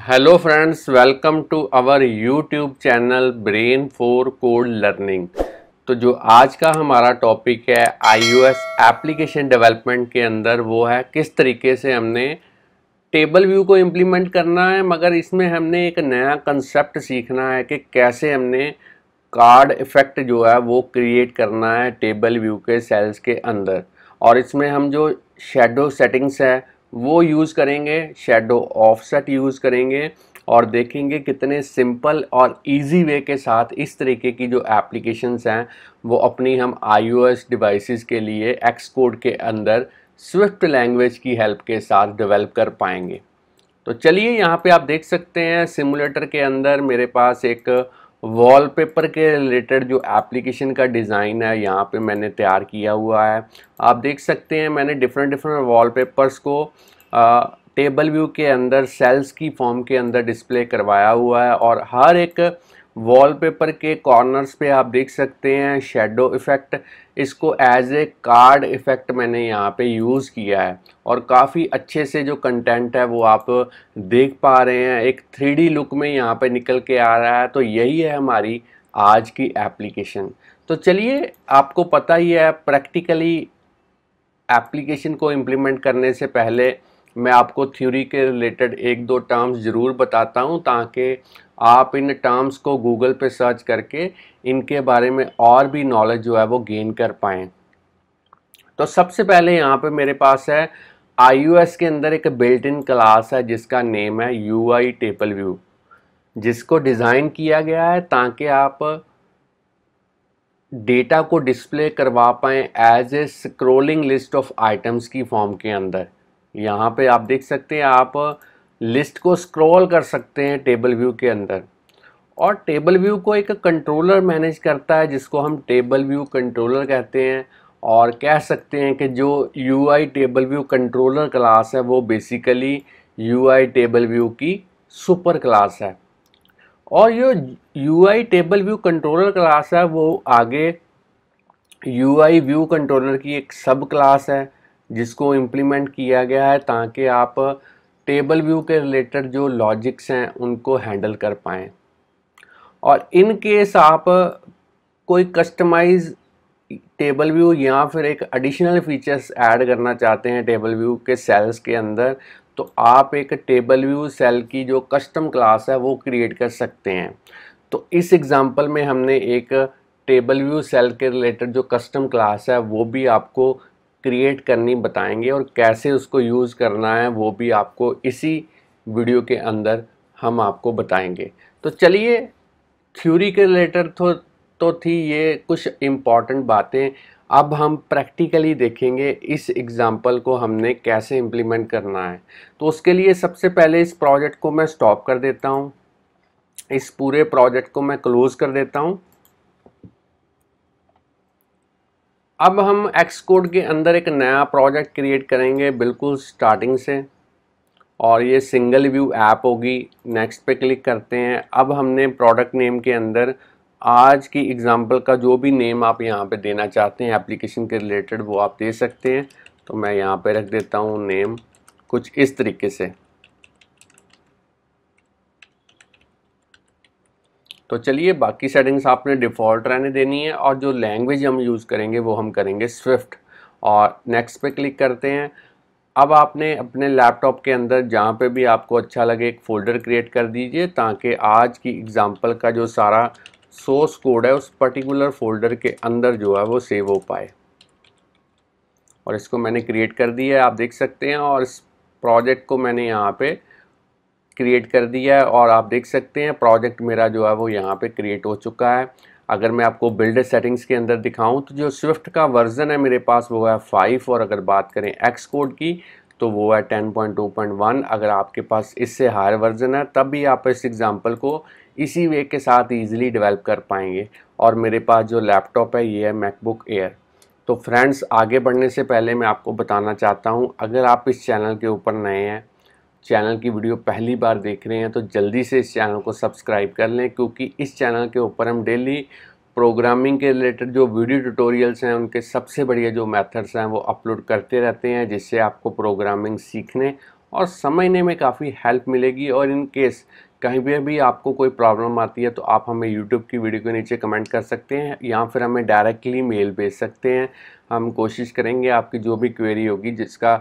hello friends welcome to our YouTube channel brain for code learning तो जो आज का हमारा टॉपिक है आईओएस एप्लीकेशन डेवलपमेंट के अंदर वो है किस तरीके से हमने टेबल व्यू को इम्प्लीमेंट करना है मगर इसमें हमने एक नया कंसेप्ट सीखना है कि कैसे हमने कार्ड इफ़ेक्ट जो है वो क्रिएट करना है टेबल व्यू के सेल्स के अंदर और इसमें हम जो शेडो सेटिंग्स है वो यूज़ करेंगे शेडो ऑफसेट यूज़ करेंगे और देखेंगे कितने सिंपल और इजी वे के साथ इस तरीके की जो एप्लीकेशंस हैं वो अपनी हम आईओएस डिवाइसेस के लिए एक्सकोड के अंदर स्विफ्ट लैंग्वेज की हेल्प के साथ डेवलप कर पाएंगे तो चलिए यहाँ पे आप देख सकते हैं सिमुलेटर के अंदर मेरे पास एक वॉलपेपर के रिलेटेड जो एप्लीकेशन का डिज़ाइन है यहाँ पे मैंने तैयार किया हुआ है आप देख सकते हैं मैंने डिफरेंट डिफरेंट वॉलपेपर्स को आ, टेबल व्यू के अंदर सेल्स की फॉर्म के अंदर डिस्प्ले करवाया हुआ है और हर एक वॉलपेपर के कॉर्नर्स पे आप देख सकते हैं शेडो इफ़ेक्ट इसको एज ए कार्ड इफ़ेक्ट मैंने यहाँ पे यूज़ किया है और काफ़ी अच्छे से जो कंटेंट है वो आप देख पा रहे हैं एक थ्री लुक में यहाँ पे निकल के आ रहा है तो यही है हमारी आज की एप्लीकेशन तो चलिए आपको पता ही है प्रैक्टिकली एप्लीकेशन को इम्प्लीमेंट करने से पहले मैं आपको थ्योरी के रिलेटेड एक दो टर्म्स ज़रूर बताता हूँ ताकि आप इन टर्म्स को गूगल पे सर्च करके इनके बारे में और भी नॉलेज जो है वो गेन कर पाएँ तो सबसे पहले यहाँ पे मेरे पास है आई के अंदर एक बिल्ट इन क्लास है जिसका नेम है यू आई टेबल व्यू जिसको डिज़ाइन किया गया है ताकि आप डेटा को डिस्प्ले करवा पाएँ as a scrolling list of items की फॉर्म के अंदर यहाँ पे आप देख सकते हैं आप लिस्ट को स्क्रॉल कर सकते हैं टेबल व्यू के अंदर और टेबल व्यू को एक कंट्रोलर मैनेज करता है जिसको हम टेबल व्यू कंट्रोलर कहते हैं और कह सकते हैं कि जो U I table view controller class है वो basically U I table view की सुपर क्लास है और जो U I table view controller class है वो आगे यू आई व्यू कंट्रोलर की एक सब क्लास है जिसको इम्प्लीमेंट किया गया है ताकि आप टेबल व्यू के रिलेटेड जो लॉजिक्स हैं उनको हैंडल कर पाएँ और इन केस आप कोई कस्टमाइज टेबल व्यू या फिर एक एडिशनल फीचर्स ऐड करना चाहते हैं टेबल व्यू के सेल्स के अंदर तो आप एक टेबल व्यू सेल की जो कस्टम क्लास है वो क्रिएट कर सकते हैं तो इस एग्ज़ाम्पल में हमने एक टेबल व्यू सेल के रिलेटेड जो कस्टम क्लास है वो भी आपको क्रिएट करनी बताएंगे और कैसे उसको यूज़ करना है वो भी आपको इसी वीडियो के अंदर हम आपको बताएंगे तो चलिए थ्योरी के रिलेटेड तो तो थी ये कुछ इम्पॉर्टेंट बातें अब हम प्रैक्टिकली देखेंगे इस एग्ज़ाम्पल को हमने कैसे इम्प्लीमेंट करना है तो उसके लिए सबसे पहले इस प्रोजेक्ट को मैं स्टॉप कर देता हूँ इस पूरे प्रोजेक्ट को मैं क्लोज़ कर देता हूँ अब हम एक्स कोड के अंदर एक नया प्रोजेक्ट क्रिएट करेंगे बिल्कुल स्टार्टिंग से और ये सिंगल व्यू ऐप होगी नेक्स्ट पे क्लिक करते हैं अब हमने प्रोडक्ट नेम के अंदर आज की एग्ज़ाम्पल का जो भी नेम आप यहाँ पे देना चाहते हैं एप्लीकेशन के रिलेटेड वो आप दे सकते हैं तो मैं यहाँ पे रख देता हूँ नेम कुछ इस तरीके से तो चलिए बाकी सेटिंग्स आपने डिफ़ॉल्ट रहने देनी है और जो लैंग्वेज हम यूज़ करेंगे वो हम करेंगे स्विफ्ट और नेक्स्ट पे क्लिक करते हैं अब आपने अपने लैपटॉप के अंदर जहाँ पे भी आपको अच्छा लगे एक फ़ोल्डर क्रिएट कर दीजिए ताकि आज की एग्ज़ाम्पल का जो सारा सोर्स कोड है उस पर्टिकुलर फ़ोल्डर के अंदर जो है वो सेव हो पाए और इसको मैंने क्रिएट कर दिया है आप देख सकते हैं और इस प्रोजेक्ट को मैंने यहाँ पर क्रिएट कर दिया है और आप देख सकते हैं प्रोजेक्ट मेरा जो है वो यहाँ पे क्रिएट हो चुका है अगर मैं आपको बिल्ड सेटिंग्स के अंदर दिखाऊं तो जो स्विफ्ट का वर्जन है मेरे पास वो है फाइव और अगर बात करें एक्स कोड की तो वो है ten point two point one अगर आपके पास इससे हायर वर्जन है तब भी आप इस एग्ज़ाम्पल को इसी वे के साथ ईजिली डिवेल्प कर पाएंगे और मेरे पास जो लैपटॉप है ये है मैकबुक एयर तो फ्रेंड्स आगे बढ़ने से पहले मैं आपको बताना चाहता हूँ अगर आप इस चैनल के ऊपर नए हैं चैनल की वीडियो पहली बार देख रहे हैं तो जल्दी से इस चैनल को सब्सक्राइब कर लें क्योंकि इस चैनल के ऊपर हम डेली प्रोग्रामिंग के रिलेटेड जो वीडियो ट्यूटोरियल्स हैं उनके सबसे बढ़िया जो मेथड्स हैं वो अपलोड करते रहते हैं जिससे आपको प्रोग्रामिंग सीखने और समझने में काफ़ी हेल्प मिलेगी और इन केस कहीं पर भी आपको कोई प्रॉब्लम आती है तो आप हमें यूट्यूब की वीडियो के नीचे कमेंट कर सकते हैं या फिर हमें डायरेक्टली मेल भेज सकते हैं हम कोशिश करेंगे आपकी जो भी क्वेरी होगी जिसका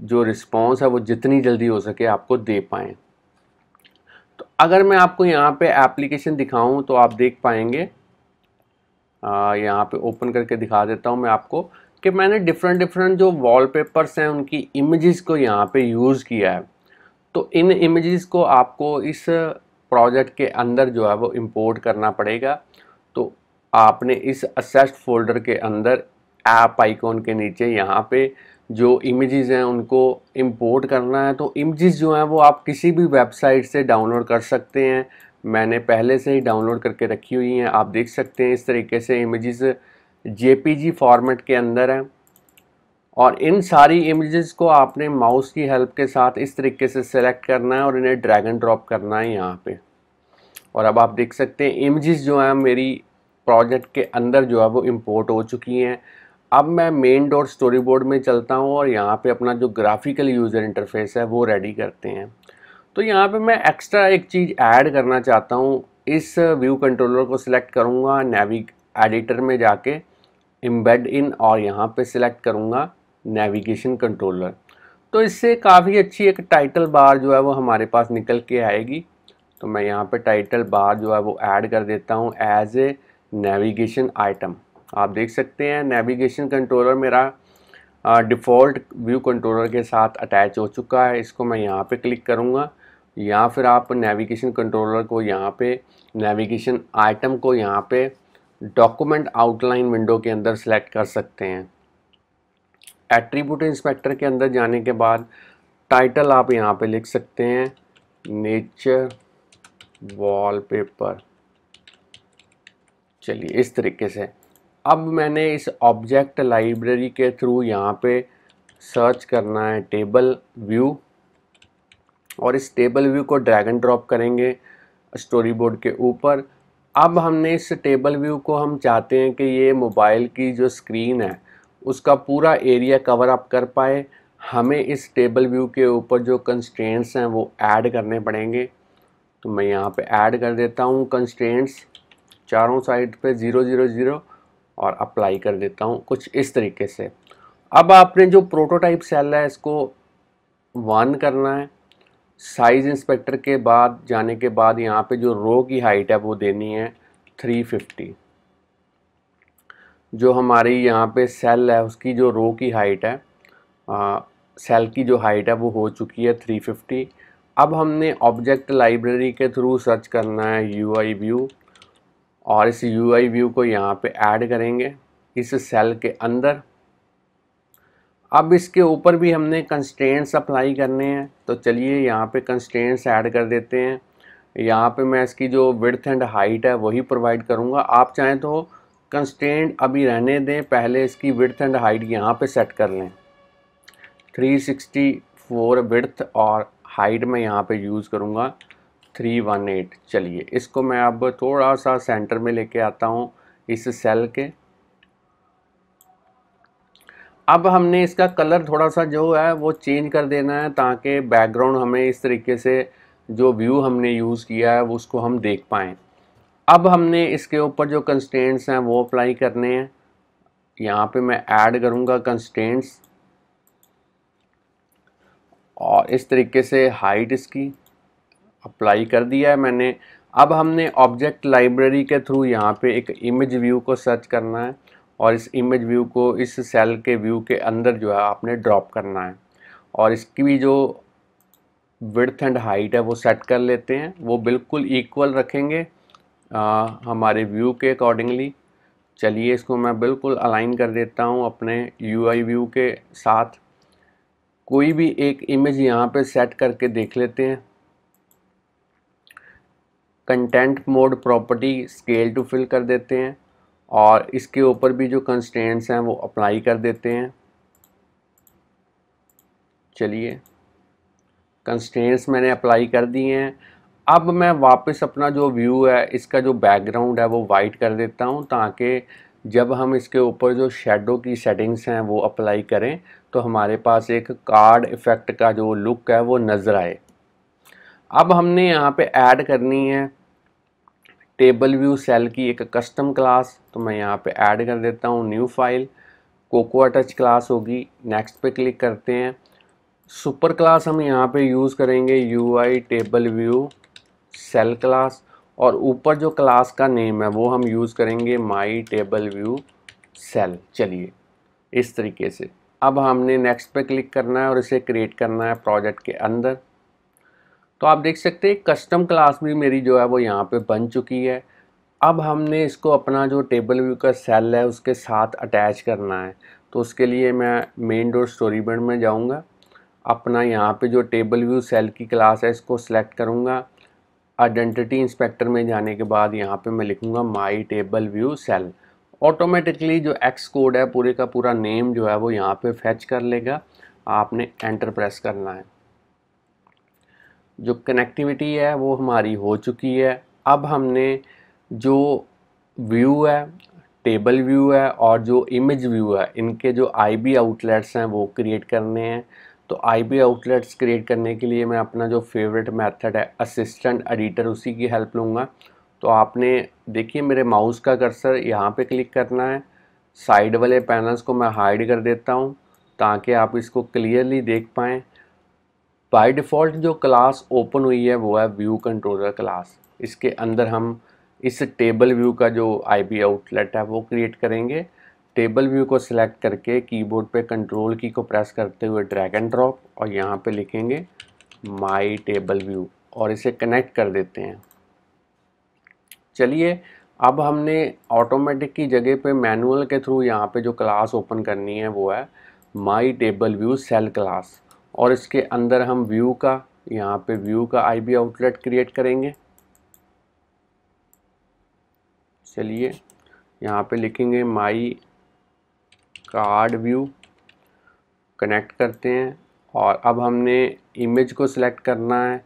जो रिस्पॉन्स है वो जितनी जल्दी हो सके आपको दे पाएँ तो अगर मैं आपको यहाँ पे एप्लीकेशन दिखाऊँ तो आप देख पाएंगे यहाँ पे ओपन करके दिखा देता हूँ मैं आपको कि मैंने डिफरेंट डिफरेंट जो वॉलपेपर्स हैं उनकी इमेजेस को यहाँ पे यूज़ किया है तो इन इमेजेस को आपको इस प्रोजेक्ट के अंदर जो है वो इम्पोर्ट करना पड़ेगा तो आपने इस असेस्ट फोल्डर के अंदर ऐप आइकॉन के नीचे यहाँ पे जो इमेजेस हैं उनको इंपोर्ट करना है तो इमेजेस जो हैं वो आप किसी भी वेबसाइट से डाउनलोड कर सकते हैं मैंने पहले से ही डाउनलोड करके रखी हुई हैं आप देख सकते हैं इस तरीके से इमेजेस जेपीजी फॉर्मेट के अंदर हैं और इन सारी इमेजेस को आपने माउस की हेल्प के साथ इस तरीके से सेलेक्ट करना है और इन्हें ड्रैगन ड्रॉप करना है यहाँ पर और अब आप देख सकते हैं इमेज़ जो हैं मेरी प्रोजेक्ट के अंदर जो है वो इम्पोर्ट हो चुकी हैं अब मैं मेन डॉट स्टोरी बोर्ड में चलता हूँ और यहाँ पे अपना जो ग्राफिकल यूज़र इंटरफेस है वो रेडी करते हैं तो यहाँ पे मैं एक्स्ट्रा एक चीज़ ऐड करना चाहता हूँ इस व्यू कंट्रोलर को सिलेक्ट करूँगा नेविग एडिटर में जाके एम्बेड इन और यहाँ पे सिलेक्ट करूँगा नेविगेशन कंट्रोलर तो इससे काफ़ी अच्छी एक टाइटल बार जो है वो हमारे पास निकल के आएगी तो मैं यहाँ पर टाइटल बार जो है वो ऐड कर देता हूँ एज ए नेविगेशन आइटम आप देख सकते हैं नेविगेशन कंट्रोलर मेरा डिफ़ॉल्ट व्यू कंट्रोलर के साथ अटैच हो चुका है इसको मैं यहाँ पे क्लिक करूँगा या फिर आप नेविगेशन कंट्रोलर को यहाँ पे नेविगेशन आइटम को यहाँ पे डॉक्यूमेंट आउटलाइन विंडो के अंदर सेलेक्ट कर सकते हैं एट्रीब्यूट इंस्पेक्टर के अंदर जाने के बाद टाइटल आप यहाँ पे लिख सकते हैं नेचर वॉलपेपर चलिए इस तरीके से अब मैंने इस ऑब्जेक्ट लाइब्रेरी के थ्रू यहाँ पे सर्च करना है टेबल व्यू और इस टेबल व्यू को ड्रैग एंड ड्रॉप करेंगे स्टोरी बोर्ड के ऊपर अब हमने इस टेबल व्यू को हम चाहते हैं कि ये मोबाइल की जो स्क्रीन है उसका पूरा एरिया कवर अप कर पाए हमें इस टेबल व्यू के ऊपर जो कंस्ट्रेंट्स हैं वो ऐड करने पड़ेंगे तो मैं यहाँ पे ऐड कर देता हूँ कंस्ट्रेंट्स चारों साइड पे ज़ीरो ज़ीरो ज़ीरो और अप्लाई कर देता हूँ कुछ इस तरीके से अब आपने जो प्रोटोटाइप सेल है इसको वन करना है साइज़ इंस्पेक्टर के बाद जाने के बाद यहाँ पे जो रो की हाइट है वो देनी है 350 जो हमारी यहाँ पे सेल है उसकी जो रो की हाइट है आ, सेल की जो हाइट है वो हो चुकी है 350 अब हमने ऑब्जेक्ट लाइब्रेरी के थ्रू सर्च करना है यू आई व्यू और इस यू आई व्यू को यहाँ पे ऐड करेंगे इस सेल के अंदर अब इसके ऊपर भी हमने कंस्टेंट्स अप्लाई करने हैं तो चलिए यहाँ पे कंस्टेंट्स ऐड कर देते हैं यहाँ पे मैं इसकी जो विड्थ एंड हाइट है वही प्रोवाइड करूँगा आप चाहें तो कंस्टेंट अभी रहने दें पहले इसकी विड्थ एंड हाइट यहाँ पे सेट कर लें 364 विड्थ और हाइट मैं यहाँ पे यूज़ करूँगा थ्री वन एट चलिए इसको मैं अब थोड़ा सा सेंटर में लेके आता हूँ इस सेल के अब हमने इसका कलर थोड़ा सा जो है वो चेंज कर देना है ताकि बैकग्राउंड हमें इस तरीके से जो व्यू हमने यूज़ किया है उसको हम देख पाएँ अब हमने इसके ऊपर जो कंस्टेंट्स हैं वो अप्लाई करने हैं यहाँ पे मैं ऐड करूँगा कंस्टेंट्स और इस तरीके से हाइट इसकी अप्लाई कर दिया है मैंने अब हमने ऑब्जेक्ट लाइब्रेरी के थ्रू यहाँ पे एक इमेज व्यू को सर्च करना है और इस इमेज व्यू को इस सेल के व्यू के अंदर जो है आपने ड्रॉप करना है और इसकी भी जो विड्थ एंड हाइट है वो सेट कर लेते हैं वो बिल्कुल इक्वल रखेंगे आ, हमारे व्यू के अकॉर्डिंगली चलिए इसको मैं बिल्कुल अलाइन कर देता हूँ अपने यू व्यू के साथ कोई भी एक इमेज यहाँ पे सेट करके देख लेते हैं content mode property scale to fill कर देते हैं और इसके ऊपर भी जो कंस्टेंट्स हैं वो अप्लाई कर देते हैं चलिए कंस्टेंट्स मैंने अप्लाई कर दिए हैं अब मैं वापस अपना जो व्यू है इसका जो बैकग्राउंड है वो वाइट कर देता हूँ ताकि जब हम इसके ऊपर जो शेडो की सेटिंग्स हैं वो अप्लाई करें तो हमारे पास एक कार्ड इफ़ेक्ट का जो लुक है वो नज़र आए अब हमने यहाँ पे ऐड करनी है टेबल व्यू सेल की एक कस्टम क्लास तो मैं यहाँ पे ऐड कर देता हूँ new file cocoa touch class होगी नेक्स्ट पे क्लिक करते हैं सुपर क्लास हम यहाँ पे यूज़ करेंगे U I table view cell class और ऊपर जो क्लास का नेम है वो हम यूज़ करेंगे माई टेबल व्यू सेल चलिए इस तरीके से अब हमने नेक्स्ट पे क्लिक करना है और इसे क्रिएट करना है प्रोजेक्ट के अंदर तो आप देख सकते हैं कस्टम क्लास भी मेरी जो है वो यहाँ पे बन चुकी है अब हमने इसको अपना जो टेबल व्यू का सेल है उसके साथ अटैच करना है तो उसके लिए मैं मेन डोर स्टोरी बर्ड में जाऊँगा अपना यहाँ पे जो टेबल व्यू सेल की क्लास है इसको सेलेक्ट करूँगा आइडेंटिटी इंस्पेक्टर में जाने के बाद यहाँ पर मैं लिखूँगा my table view cell automatically जो एक्स कोड है पूरे का पूरा नेम जो है वो यहाँ पर फैच कर लेगा आपने एंटर प्रेस करना है जो कनेक्टिविटी है वो हमारी हो चुकी है अब हमने जो व्यू है टेबल व्यू है और जो इमेज व्यू है इनके जो आईबी आउटलेट्स हैं वो क्रिएट करने हैं तो आईबी आउटलेट्स क्रिएट करने के लिए मैं अपना जो फेवरेट मेथड है असिस्टेंट एडिटर उसी की हेल्प लूँगा तो आपने देखिए मेरे माउस का कर्सर यहाँ पे क्लिक करना है साइड वाले पैनल्स को मैं हाइड कर देता हूँ ताकि आप इसको क्लियरली देख पाएँ बाय डिफ़ॉल्ट जो क्लास ओपन हुई है वो है व्यू कंट्रोलर क्लास इसके अंदर हम इस टेबल व्यू का जो आई बी आउटलेट है वो क्रिएट करेंगे टेबल व्यू को सिलेक्ट करके कीबोर्ड पे कंट्रोल की को प्रेस करते हुए ड्रैग एंड ड्रॉप और यहाँ पे लिखेंगे माई टेबल व्यू और इसे कनेक्ट कर देते हैं चलिए अब हमने ऑटोमेटिक की जगह पे मैनुअल के थ्रू यहाँ पे जो क्लास ओपन करनी है वो है my table view cell class और इसके अंदर हम व्यू का यहाँ पे व्यू का आईबी आउटलेट क्रिएट करेंगे चलिए यहाँ पे लिखेंगे माई कार्ड व्यू कनेक्ट करते हैं और अब हमने इमेज को सिलेक्ट करना है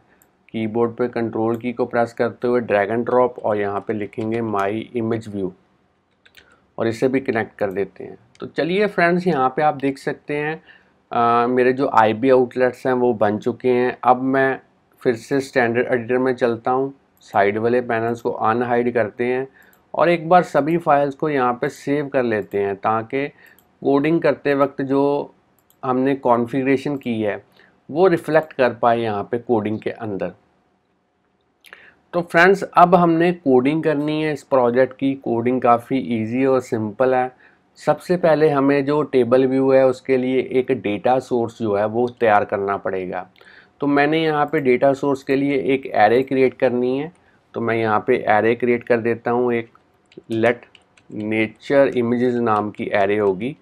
कीबोर्ड पे कंट्रोल की को प्रेस करते हुए ड्रैग एंड ड्रॉप और यहाँ पे लिखेंगे माई इमेज व्यू और इसे भी कनेक्ट कर देते हैं तो चलिए फ्रेंड्स यहाँ पे आप देख सकते हैं आ, मेरे जो आई बी आउटलेट्स हैं वो बन चुके हैं अब मैं फिर से स्टैंडर्ड एडिटर में चलता हूँ साइड वाले पैनल्स को अनहाइड करते हैं और एक बार सभी फाइल्स को यहाँ पे सेव कर लेते हैं ताकि कोडिंग करते वक्त जो हमने कॉन्फ़िगरेशन की है वो रिफ़्लेक्ट कर पाए यहाँ पे कोडिंग के अंदर तो फ्रेंड्स अब हमने कोडिंग करनी है इस प्रोजेक्ट की कोडिंग काफ़ी इजी और सिंपल है सबसे पहले हमें जो टेबल व्यू है उसके लिए एक डेटा सोर्स जो है वो तैयार करना पड़ेगा तो मैंने यहाँ पे डेटा सोर्स के लिए एक एरे क्रिएट करनी है तो मैं यहाँ पे एरे क्रिएट कर देता हूँ एक लेट नेचर इमेजेस नाम की एरे होगी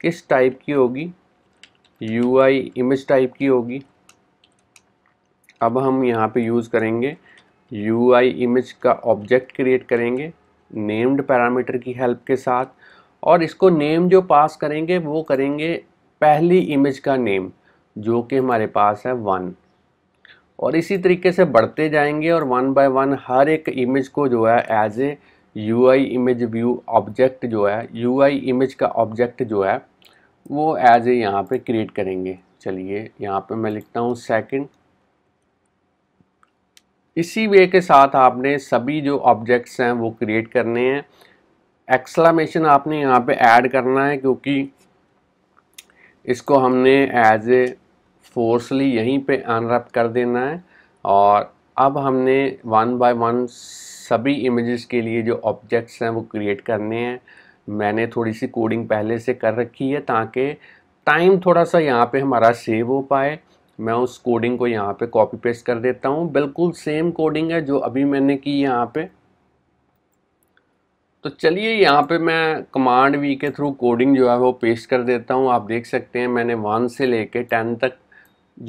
किस टाइप की होगी यू इमेज टाइप की होगी अब हम यहाँ पे यूज़ करेंगे यू इमेज का ऑब्जेक्ट क्रिएट करेंगे नेम्ड पैरामीटर की हेल्प के साथ और इसको नेम जो पास करेंगे वो करेंगे पहली इमेज का नेम जो कि हमारे पास है वन और इसी तरीके से बढ़ते जाएंगे और वन बाय वन हर एक इमेज को जो है as a U I image view object जो है यू आई इमेज का ऑब्जेक्ट जो है वो एज ए यहाँ पे क्रिएट करेंगे चलिए यहाँ पे मैं लिखता हूँ सेकंड इसी वे के साथ आपने सभी जो ऑब्जेक्ट्स हैं वो क्रिएट करने हैं एक्सलामेशन आपने यहाँ पे ऐड करना है क्योंकि इसको हमने एज ए फोर्सली यहीं पे अनरप कर देना है और अब हमने वन बाय वन सभी इमेजेस के लिए जो ऑब्जेक्ट्स हैं वो क्रिएट करने हैं मैंने थोड़ी सी कोडिंग पहले से कर रखी है ताकि टाइम थोड़ा सा यहाँ पे हमारा सेव हो पाए मैं उस कोडिंग को यहाँ पे कॉपी पेस्ट कर देता हूँ बिल्कुल सेम कोडिंग है जो अभी मैंने की यहाँ पर तो चलिए यहाँ पे मैं कमांड वी के थ्रू कोडिंग जो है वो पेस्ट कर देता हूँ आप देख सकते हैं मैंने वन से लेके टेन तक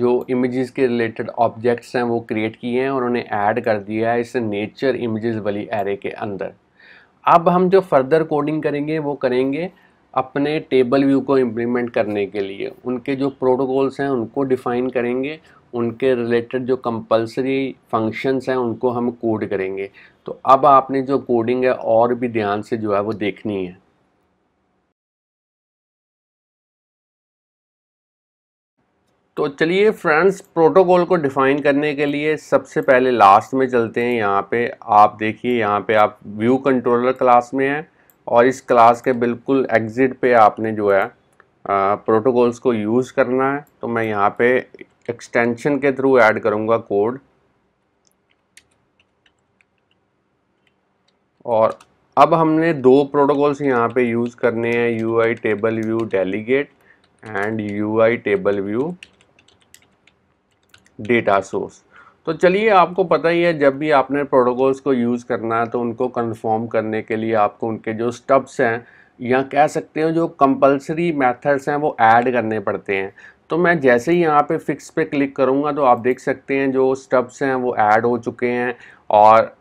जो इमेजेस के रिलेटेड ऑब्जेक्ट्स हैं वो क्रिएट किए हैं और उन्हें ऐड कर दिया है इस नेचर इमेजेस वाली एरे के अंदर अब हम जो फर्दर कोडिंग करेंगे वो करेंगे अपने टेबल व्यू को इम्प्लीमेंट करने के लिए उनके जो प्रोटोकॉल्स हैं उनको डिफ़ाइन करेंगे उनके रिलेटेड जो कंपलसरी फंक्शंस हैं उनको हम कोड करेंगे तो अब आपने जो कोडिंग है और भी ध्यान से जो है वो देखनी है तो चलिए फ्रेंड्स प्रोटोकॉल को डिफ़ाइन करने के लिए सबसे पहले लास्ट में चलते हैं यहाँ पे आप देखिए यहाँ पे आप व्यू कंट्रोलर क्लास में हैं और इस क्लास के बिल्कुल एग्ज़िट पे आपने जो है प्रोटोकॉल्स को यूज़ करना है तो मैं यहाँ पे एक्सटेंशन के थ्रू ऐड करूँगा कोड और अब हमने दो प्रोटोकॉल्स यहाँ पे यूज़ करने हैं U I table view delegate and U I table view data source तो चलिए आपको पता ही है जब भी आपने प्रोटोकॉल्स को यूज़ करना है तो उनको कन्फर्म करने के लिए आपको उनके जो स्टब्स हैं या कह सकते हो जो कंपलसरी मेथड्स हैं वो ऐड करने पड़ते हैं तो मैं जैसे ही यहाँ पे फिक्स पे क्लिक करूँगा तो आप देख सकते हैं जो स्टब्स हैं वो ऐड हो चुके हैं और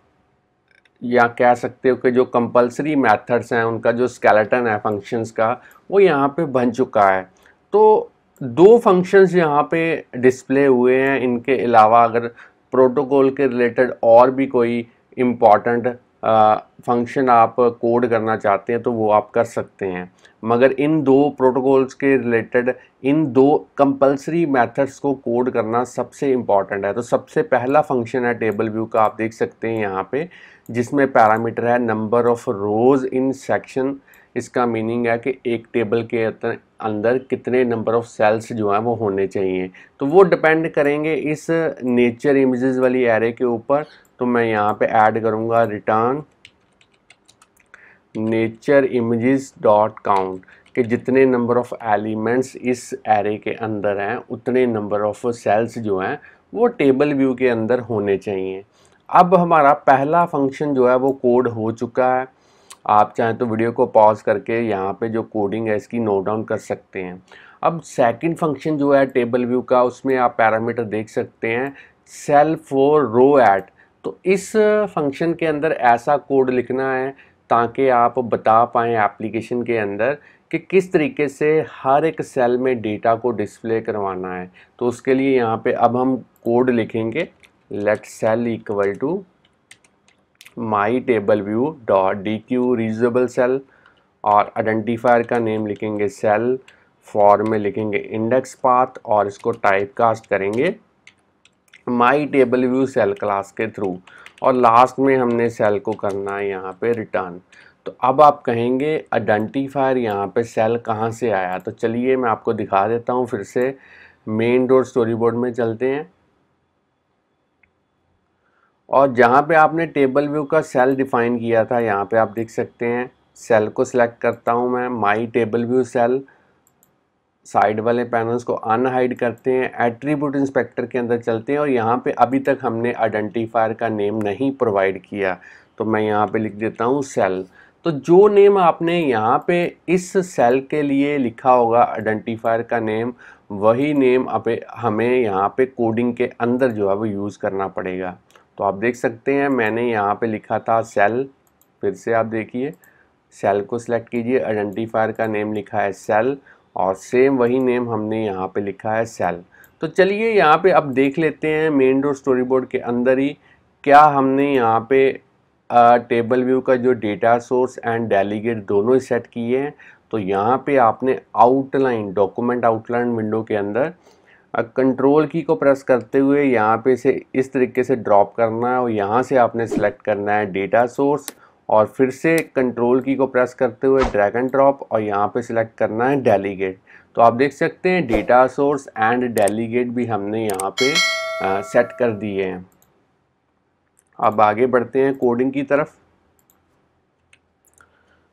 या कह सकते हो कि जो कंपलसरी मेथड्स हैं उनका जो स्केलेटन है फंक्शंस का वो यहाँ पे बन चुका है तो दो फंक्शंस यहाँ पे डिस्प्ले हुए हैं इनके अलावा अगर प्रोटोकॉल के रिलेटेड और भी कोई इम्पॉर्टेंट फंक्शन आप कोड करना चाहते हैं तो वो आप कर सकते हैं मगर इन दो प्रोटोकॉल्स के रिलेटेड इन दो कंपलसरी मेथड्स को कोड करना सबसे इम्पॉर्टेंट है तो सबसे पहला फंक्शन है टेबल व्यू का आप देख सकते हैं यहाँ पे जिसमें पैरामीटर है number of rows in section इसका मीनिंग है कि एक टेबल के अंदर कितने नंबर ऑफ सेल्स जो हैं वो होने चाहिए तो वो डिपेंड करेंगे इस नेचर इमेजेस वाली एरे के ऊपर तो मैं यहाँ पे ऐड करूँगा return nature image dot count कि जितने नंबर ऑफ़ एलिमेंट्स इस एरे के अंदर हैं उतने नंबर ऑफ़ सेल्स जो हैं वो टेबल व्यू के अंदर होने चाहिए अब हमारा पहला फंक्शन जो है वो कोड हो चुका है आप चाहें तो वीडियो को पॉज करके यहाँ पे जो कोडिंग है इसकी नोट डाउन कर सकते हैं अब सेकंड फंक्शन जो है टेबल व्यू का उसमें आप पैरामीटर देख सकते हैं सेल फॉर रो एट तो इस फंक्शन के अंदर ऐसा कोड लिखना है ताकि आप बता पाएँ एप्लीकेशन के अंदर कि किस तरीके से हर एक सेल में डेटा को डिस्प्ले करवाना है तो उसके लिए यहाँ पे अब हम कोड लिखेंगे let cell equal to my table view dot dequeue reusable cell और आइडेंटिफायर का नेम लिखेंगे सेल फॉर्म में लिखेंगे इंडेक्स पाथ और इसको टाइप कास्ट करेंगे my table view cell class के थ्रू और लास्ट में हमने सेल को करना है यहाँ पे रिटर्न तो अब आप कहेंगे आइडेंटिफायर यहाँ पे सेल कहाँ से आया तो चलिए मैं आपको दिखा देता हूँ फिर से मेन डोर स्टोरी बोर्ड में चलते हैं और जहाँ पे आपने टेबल व्यू का सेल डिफाइन किया था यहाँ पे आप देख सकते हैं सेल को सिलेक्ट करता हूँ मैं my table view cell side वाले पैनल्स को अनहाइड करते हैं एट्रीब्यूट इंस्पेक्टर के अंदर चलते हैं और यहाँ पे अभी तक हमने आइडेंटिफायर का नेम नहीं प्रोवाइड किया तो मैं यहाँ पे लिख देता हूँ सेल तो जो नेम आपने यहाँ पे इस सेल के लिए लिखा होगा आइडेंटिफायर का नेम वही नेम अब हमें यहाँ पे कोडिंग के अंदर जो है वो यूज़ करना पड़ेगा तो आप देख सकते हैं मैंने यहाँ पे लिखा था सेल फिर से आप देखिए सेल को सिलेक्ट कीजिए आइडेंटिफायर का नेम लिखा है सेल और सेम वही नेम हमने यहाँ पे लिखा है सेल तो चलिए यहाँ पे अब देख लेते हैं मेन डोर स्टोरी बोर्ड के अंदर ही क्या हमने यहाँ पे आ, टेबल व्यू का जो डेटा सोर्स एंड डेलीगेट दोनों ही सेट किए हैं तो यहाँ पे आपने आउटलाइन डॉक्यूमेंट आउटलाइन विंडो के अंदर कंट्रोल की को प्रेस करते हुए यहाँ पे से इस तरीके से ड्रॉप करना है और यहाँ से आपने सेलेक्ट करना है डेटा सोर्स और फिर से कंट्रोल की को प्रेस करते हुए ड्रैग एंड ड्रॉप और यहाँ पे सिलेक्ट करना है डेलीगेट तो आप देख सकते हैं डेटा सोर्स एंड डेलीगेट भी हमने यहाँ पे आ, सेट कर दिए हैं अब आगे बढ़ते हैं कोडिंग की तरफ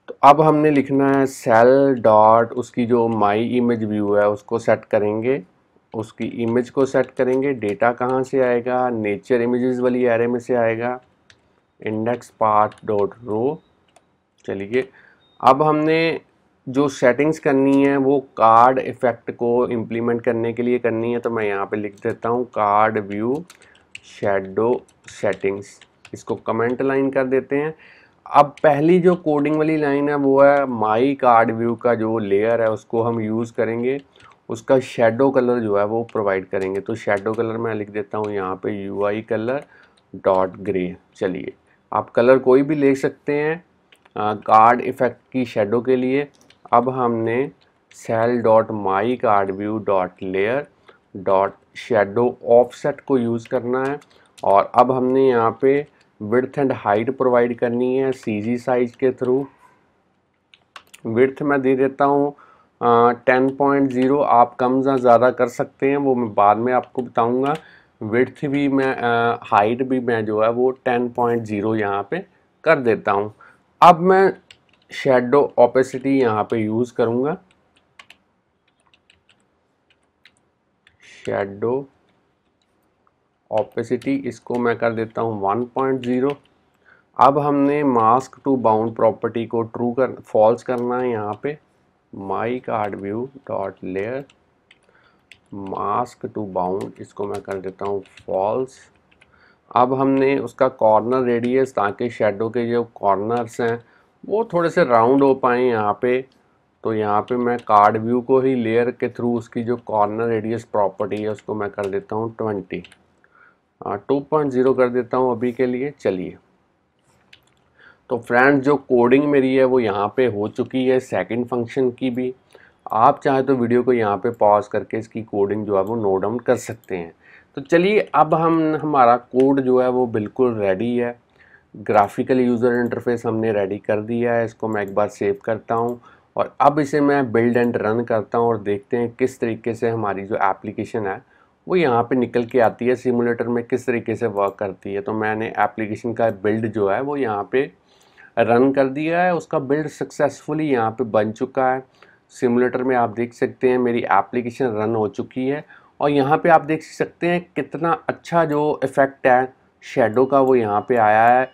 तो अब हमने लिखना है सेल डॉट उसकी जो माई इमेज व्यू है उसको सेट करेंगे उसकी इमेज को सेट करेंगे डेटा कहाँ से आएगा नेचर इमेजेस वाली एरे में से आएगा इंडेक्स पार्ट डॉट रो चलिए अब हमने जो सेटिंग्स करनी है वो कार्ड इफेक्ट को इम्प्लीमेंट करने के लिए करनी है तो मैं यहाँ पे लिख देता हूँ कार्ड व्यू शेडो सेटिंग्स इसको कमेंट लाइन कर देते हैं अब पहली जो कोडिंग वाली लाइन है वो है माई कार्ड व्यू का जो लेयर है उसको हम यूज़ करेंगे उसका शेडो कलर जो है वो प्रोवाइड करेंगे तो शेडो कलर मैं लिख देता हूँ यहाँ पे U I colour dot grey चलिए आप कलर कोई भी ले सकते हैं कार्ड इफेक्ट की शेडो के लिए अब हमने cell dot my card view dot layer dot shadow offset को यूज़ करना है और अब हमने यहाँ पे विर्थ एंड हाइट प्रोवाइड करनी है C G size through width मैं दे देता हूँ टेन पॉइंट ज़ीरो आप कम ज़्यादा कर सकते हैं वो मैं बाद में आपको बताऊँगा विथ भी मैं हाइट भी मैं जो है वो टेन पॉइंट ज़ीरो यहाँ पर कर देता हूँ अब मैं शेडो ओपेसिटी यहाँ पे यूज़ करूँगा शेडो ओपेसिटी इसको मैं कर देता हूँ 1.0 अब हमने मास्क टू बाउंड प्रॉपर्टी को ट्रू कर फॉल्स करना है यहाँ पे my card view dot layer mask to bound इसको मैं कर देता हूँ फॉल्स अब हमने उसका कॉर्नर रेडियस ताकि शेडो के जो कॉर्नर्स हैं वो थोड़े से राउंड हो पाए यहाँ पे तो यहाँ पे मैं कार्ड व्यू को ही लेयर के थ्रू उसकी जो कॉर्नर रेडियस प्रॉपर्टी है उसको मैं कर देता हूँ ट्वेंटी टू पॉइंट ज़ीरो कर देता हूँ अभी के लिए चलिए तो फ्रेंड्स जो कोडिंग मेरी है वो यहाँ पे हो चुकी है सेकंड फंक्शन की भी आप चाहे तो वीडियो को यहाँ पे पॉज करके इसकी कोडिंग जो है वो नोट डाउन कर सकते हैं तो चलिए अब हम हमारा कोड जो है वो बिल्कुल रेडी है ग्राफिकल यूज़र इंटरफेस हमने रेडी कर दिया है इसको मैं एक बार सेव करता हूँ और अब इसे मैं बिल्ड एंड रन करता हूँ और देखते हैं किस तरीके से हमारी जो एप्लीकेशन है वो यहाँ पे निकल के आती है सिमुलेटर में किस तरीके से वर्क करती है तो मैंने एप्लीकेशन का बिल्ड जो है वो यहाँ पे रन कर दिया है उसका बिल्ड सक्सेसफुली यहाँ पे बन चुका है सिमुलेटर में आप देख सकते हैं मेरी एप्लीकेशन रन हो चुकी है और यहाँ पे आप देख सकते हैं कितना अच्छा जो इफ़ेक्ट है शेडो का वो यहाँ पे आया है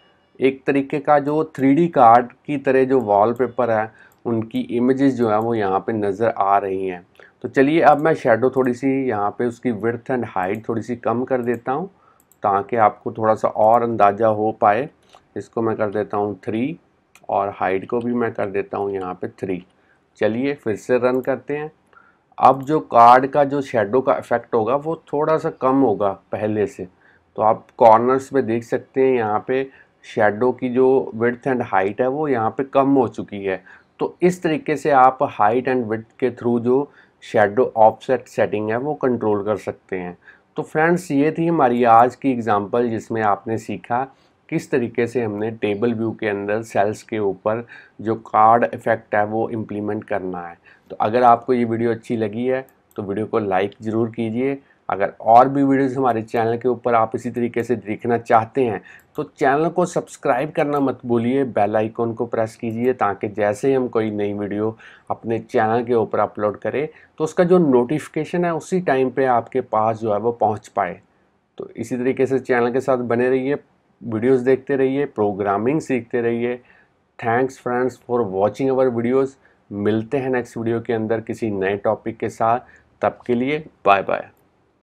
एक तरीके का जो थ्री कार्ड की तरह जो वॉलपेपर है उनकी इमेजेस जो है वो यहाँ पे नज़र आ रही हैं तो चलिए अब मैं शेडो थोड़ी सी यहाँ पे उसकी विर्थ एंड हाइट थोड़ी सी कम कर देता हूँ ताकि आपको थोड़ा सा और अंदाज़ा हो पाए इसको मैं कर देता हूँ थ्री और हाइट को भी मैं कर देता हूँ यहाँ पे थ्री चलिए फिर से रन करते हैं अब जो कार्ड का जो शेडो का इफ़ेक्ट होगा वो थोड़ा सा कम होगा पहले से तो आप कॉर्नर्स में देख सकते हैं यहाँ पे शेडो की जो विड्थ एंड हाइट है वो यहाँ पे कम हो चुकी है तो इस तरीके से आप हाइट एंड विड्थ के थ्रू जो शेडो ऑफसेट सेटिंग है वो कंट्रोल कर सकते हैं तो फ्रेंड्स ये थी हमारी आज की एग्ज़ाम्पल जिसमें आपने सीखा किस तरीके से हमने टेबल व्यू के अंदर सेल्स के ऊपर जो कार्ड इफेक्ट है वो इम्प्लीमेंट करना है तो अगर आपको ये वीडियो अच्छी लगी है तो वीडियो को लाइक ज़रूर कीजिए अगर और भी वीडियोस हमारे चैनल के ऊपर आप इसी तरीके से देखना चाहते हैं तो चैनल को सब्सक्राइब करना मत भूलिए बेल आइकॉन को प्रेस कीजिए ताकि जैसे ही हम कोई नई वीडियो अपने चैनल के ऊपर अपलोड करें तो उसका जो नोटिफिकेशन है उसी टाइम पे आपके पास जो है वो पहुंच पाए तो इसी तरीके से चैनल के साथ बने रहिए वीडियोस देखते रहिए प्रोग्रामिंग सीखते रहिए thanks friends for watching our videos मिलते हैं नेक्स्ट वीडियो के अंदर किसी नए टॉपिक के साथ तब के लिए बाय बाय